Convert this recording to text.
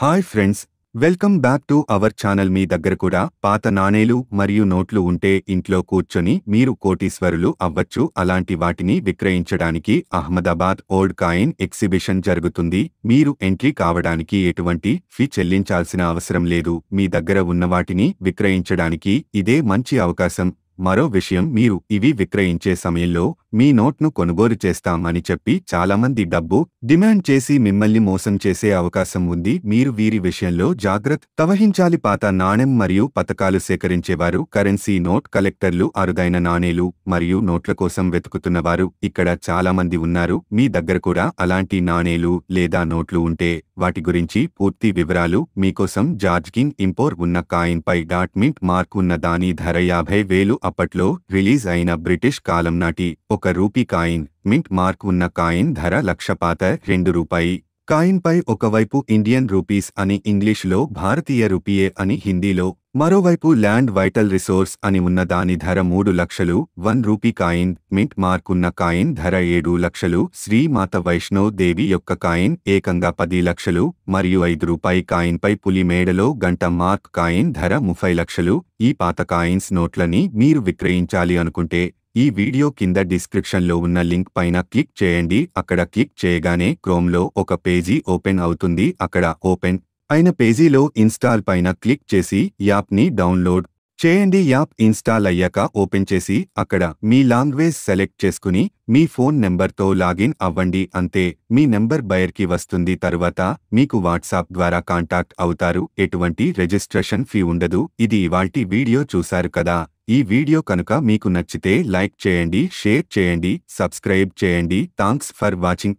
hi friends welcome back to our channel మీ దగ్గర కూడా పాత నాణేలు మరియు నోట్లు ఉంటే ఇంట్లో కూర్చొని మీరు కోటీశ్వరులు అవ్వచ్చు అలాంటి వాటిని విక్రయించడానికి అహ్మదాబాద్ ఓల్డ్ కాయిన్ ఎగ్జిబిషన్ జరుగుతుంది మీరు ఎంట్రీ కావడానికి ఎటువంటి ఫీ చెల్లించాల్సిన అవసరం లేదు మీ దగ్గర ఉన్న వాటిని విక్రయించడానికి ఇదే మంచి అవకాశం మరో విషయం మీరు ఇవి విక్రయించే సమయంలో మీ నోట్ను కొనుగోలు చేస్తామని చెప్పి చాలామంది డబ్బు డిమాండ్ చేసి మిమ్మల్ని మోసం చేసే అవకాశం ఉంది మీరు వీరి విషయంలో జాగ్రత్త వహించాలి పాత నాణెం మరియు పథకాలు సేకరించేవారు కరెన్సీ నోట్ కలెక్టర్లు అరుదైన నాణేలు మరియు నోట్ల కోసం వెతుకుతున్నవారు ఇక్కడ చాలామంది ఉన్నారు మీ దగ్గర కూడా అలాంటి నాణేలు లేదా నోట్లు ఉంటే వాటి గురించి పూర్తి వివరాలు మీకోసం జార్జ్కిన్ ఇంపోర్ ఉన్న కాయిన్పై మింట్ మార్క్ ఉన్న దాని ధర యాభై వేలు అప్పట్లో రిలీజ్ అయిన బ్రిటిష్ కాలం నాటి ఒక రూపీ కాయిన్ మింట్ మార్క్ ఉన్న కాయిన్ ధర లక్షపాత రెండు రూపాయి కాయిన్పై ఒకవైపు ఇండియన్ రూపీస్ అని ఇంగ్లీషులో భారతీయ రూపీయే అని హిందీలో మరోవైపు ల్యాండ్ వైటల్ రిసోర్స్ అని ఉన్న దాని ధర మూడు లక్షలు వన్ రూపీ కాయిన్ మింట్ మార్కున్న కాయిన్ ధర ఏడు లక్షలు శ్రీమాత వైష్ణోదేవి యొక్క కాయిన్ ఏకంగా పది లక్షలు మరియు ఐదు రూపాయి కాయిన్పై పులి మేడలో గంట మార్క్ కాయిన్ ధర ముప్పై లక్షలు ఈ పాత కాయిన్స్ నోట్లని మీరు విక్రయించాలి అనుకుంటే ఈ వీడియో కింద డిస్క్రిప్షన్లో ఉన్న లింక్ పైన క్లిక్ చేయండి అక్కడ క్లిక్ చేయగానే క్రోమ్లో ఒక పేజీ ఓపెన్ అవుతుంది అక్కడ ఓపెన్ అయిన పేజీలో ఇన్స్టాల్ పైన క్లిక్ చేసి యాప్ని డౌన్లోడ్ చేయండి యాప్ ఇన్స్టాల్ అయ్యాక ఓపెన్ చేసి అక్కడ మీ లాంగ్వేజ్ సెలెక్ట్ చేసుకుని మీ ఫోన్ నెంబర్తో లాగిన్ అవ్వండి అంతే మీ నెంబర్ బయర్కి వస్తుంది తరువాత మీకు వాట్సాప్ ద్వారా కాంటాక్ట్ అవుతారు ఎటువంటి రిజిస్ట్రేషన్ ఫీ ఉండదు ఇది ఇవాల్టి వీడియో చూశారు కదా ఈ వీడియో కనుక మీకు నచ్చితే లైక్ చేయండి షేర్ చేయండి సబ్స్క్రైబ్ చేయండి థాంక్స్ ఫర్ వాచింగ్